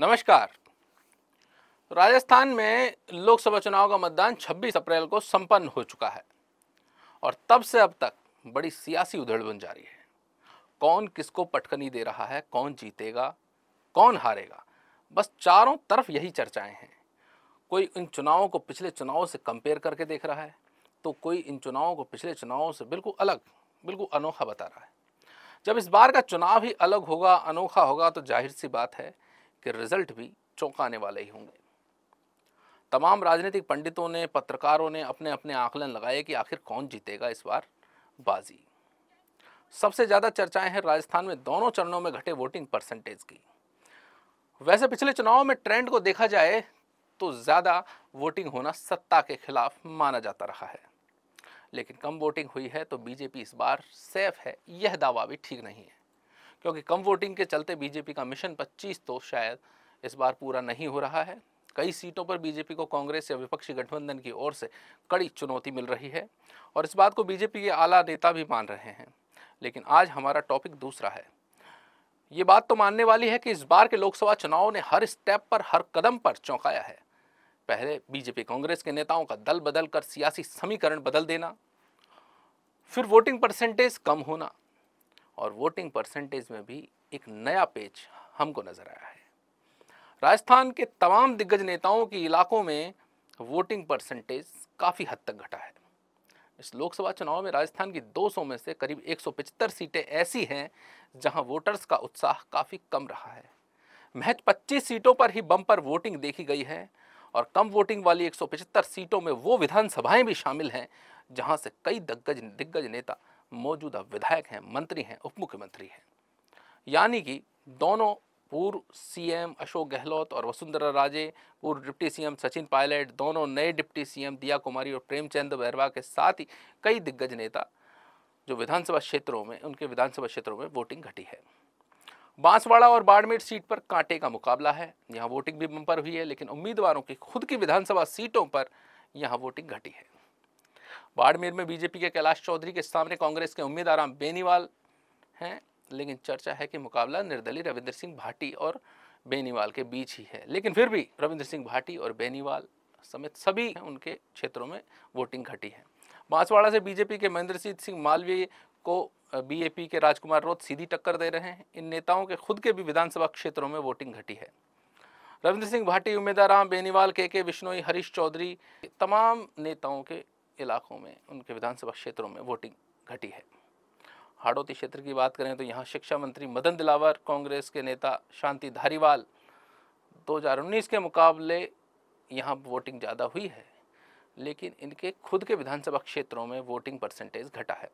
नमस्कार तो राजस्थान में लोकसभा चुनाव का मतदान 26 अप्रैल को संपन्न हो चुका है और तब से अब तक बड़ी सियासी जा जारी है कौन किसको पटकनी दे रहा है कौन जीतेगा कौन हारेगा बस चारों तरफ यही चर्चाएं हैं कोई इन चुनावों को पिछले चुनावों से कंपेयर करके देख रहा है तो कोई इन चुनावों को पिछले चुनावों से बिल्कुल अलग बिल्कुल अनोखा बता रहा है जब इस बार का चुनाव ही अलग होगा अनोखा होगा तो जाहिर सी बात है के रिजल्ट भी चौंकाने वाले ही होंगे तमाम राजनीतिक पंडितों ने पत्रकारों ने अपने अपने आकलन लगाए कि आखिर कौन जीतेगा इस बार बाजी सबसे ज़्यादा चर्चाएं हैं राजस्थान में दोनों चरणों में घटे वोटिंग परसेंटेज की वैसे पिछले चुनाव में ट्रेंड को देखा जाए तो ज़्यादा वोटिंग होना सत्ता के खिलाफ माना जाता रहा है लेकिन कम वोटिंग हुई है तो बीजेपी इस बार सेफ है यह दावा भी ठीक नहीं है क्योंकि कम वोटिंग के चलते बीजेपी का मिशन 25 तो शायद इस बार पूरा नहीं हो रहा है कई सीटों पर बीजेपी को कांग्रेस या विपक्षी गठबंधन की ओर से कड़ी चुनौती मिल रही है और इस बात को बीजेपी के आला नेता भी मान रहे हैं लेकिन आज हमारा टॉपिक दूसरा है ये बात तो मानने वाली है कि इस बार के लोकसभा चुनाव ने हर स्टेप पर हर कदम पर चौंकाया है पहले बीजेपी कांग्रेस के नेताओं का दल बदल कर सियासी समीकरण बदल देना फिर वोटिंग परसेंटेज कम होना और वोटिंग परसेंटेज में भी एक नया पेज हमको नज़र आया है राजस्थान के तमाम दिग्गज नेताओं के इलाकों में वोटिंग परसेंटेज काफ़ी हद तक घटा है इस लोकसभा चुनाव में राजस्थान की 200 में से करीब एक सीटें ऐसी हैं जहां वोटर्स का उत्साह काफ़ी कम रहा है महज 25 सीटों पर ही बम्पर वोटिंग देखी गई है और कम वोटिंग वाली एक सीटों में वो विधानसभाएं भी शामिल हैं जहां से कई दिग्गज दिग्गज नेता मौजूदा विधायक हैं मंत्री हैं उप मुख्यमंत्री हैं यानी कि दोनों पूर्व सीएम अशोक गहलोत और वसुंधरा राजे पूर्व डिप्टी सीएम सचिन पायलट दोनों नए डिप्टी सीएम दिया कुमारी और प्रेमचंद बैरवा के साथ ही कई दिग्गज नेता जो विधानसभा क्षेत्रों में उनके विधानसभा क्षेत्रों में वोटिंग घटी है बांसवाड़ा और बाड़मेर सीट पर कांटे का मुकाबला है यहाँ वोटिंग भी बंपर हुई है लेकिन उम्मीदवारों की खुद की विधानसभा सीटों पर यहाँ वोटिंग घटी है बाड़मेर में बीजेपी के कैलाश चौधरी के सामने कांग्रेस के उम्मीदवार बेनीवाल हैं लेकिन चर्चा है कि मुकाबला निर्दलीय रविंद्र सिंह भाटी और बेनीवाल के बीच ही है लेकिन फिर भी रविंद्र सिंह भाटी और बेनीवाल समेत सभी उनके क्षेत्रों में वोटिंग घटी है बांसवाड़ा से बीजेपी के महेंद्र सिंह मालवीय को बीएपी के राजकुमार रोत सीधी टक्कर दे रहे हैं इन नेताओं के खुद के भी विधानसभा क्षेत्रों में वोटिंग घटी है रविंद्र सिंह भाटी उम्मीदवार बेनीवाल के के विश्नोई हरीश चौधरी तमाम नेताओं के इलाकों में उनके विधानसभा क्षेत्रों में वोटिंग घटी है हाड़ौती क्षेत्र की बात करें तो यहाँ शिक्षा मंत्री मदन दिलावर कांग्रेस के नेता शांति धारीवाल 2019 के मुकाबले यहाँ वोटिंग ज़्यादा हुई है लेकिन इनके खुद के विधानसभा क्षेत्रों में वोटिंग परसेंटेज घटा है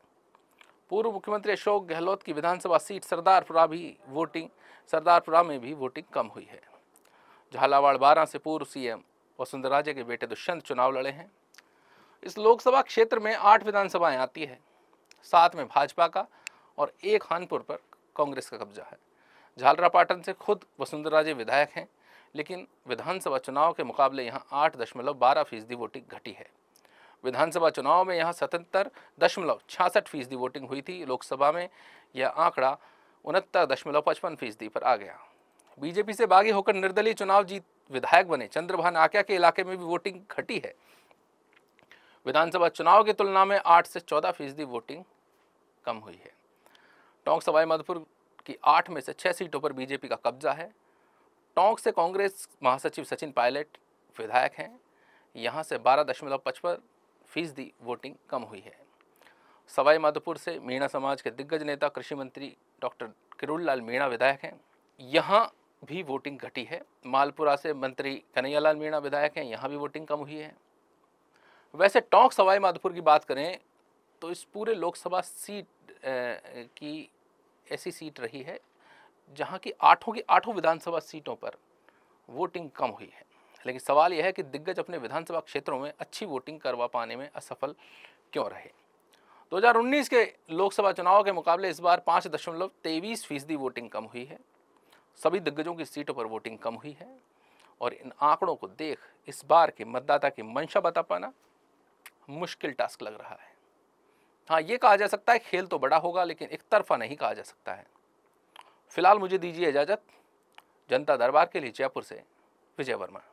पूर्व मुख्यमंत्री अशोक गहलोत की विधानसभा सीट सरदारपुरा भी वोटिंग सरदारपुरा में भी वोटिंग कम हुई है झालावाड़ बारह से पूर्व सीएम वसुंधराजे के बेटे दुष्यंत चुनाव लड़े हैं इस लोकसभा क्षेत्र में आठ विधानसभाएं आती है सात में भाजपा का और एक खानपुर पर कांग्रेस का कब्जा है झालरा पाटन से खुद वसुंधरा राजे विधायक हैं लेकिन विधानसभा चुनाव के मुकाबले यहाँ आठ दशमलव बारह फीसदी वोटिंग घटी है विधानसभा चुनाव में यहाँ सतहत्तर दशमलव छियासठ फीसदी वोटिंग हुई थी लोकसभा में यह आंकड़ा उनहत्तर दशमलव पचपन फीसदी पर आ गया बीजेपी से बागी होकर निर्दलीय चुनाव जीत विधायक बने चंद्रभान आक्या के इलाके में भी वोटिंग घटी है विधानसभा चुनाव की तुलना में आठ से चौदह फीसदी वोटिंग कम हुई है टोंक सवाई माधोपुर की आठ में से छः सीटों पर बीजेपी का कब्जा है टोंक से कांग्रेस महासचिव सचिन पायलट विधायक हैं यहाँ से बारह दशमलव पचपन फीसदी वोटिंग कम हुई है सवाई माधोपुर से मीणा समाज के दिग्गज नेता कृषि मंत्री डॉक्टर किरुल लाल मीणा विधायक हैं यहाँ भी वोटिंग घटी है मालपुरा से मंत्री कन्हैयालाल मीणा विधायक हैं यहाँ भी वोटिंग कम हुई है वैसे टोंक सवाई माधोपुर की बात करें तो इस पूरे लोकसभा सीट ए, की ऐसी सीट रही है जहां की आठों की आठों विधानसभा सीटों पर वोटिंग कम हुई है लेकिन सवाल यह है कि दिग्गज अपने विधानसभा क्षेत्रों में अच्छी वोटिंग करवा पाने में असफल क्यों रहे 2019 के लोकसभा चुनाव के मुकाबले इस बार पाँच दशमलव तेईस फीसदी वोटिंग कम हुई है सभी दिग्गजों की सीटों पर वोटिंग कम हुई है और इन आंकड़ों को देख इस बार के मतदाता की मंशा बता पाना मुश्किल टास्क लग रहा है हाँ ये कहा जा सकता है खेल तो बड़ा होगा लेकिन एक तरफा नहीं कहा जा सकता है फिलहाल मुझे दीजिए इजाज़त जनता दरबार के लिए जयपुर से विजय वर्मा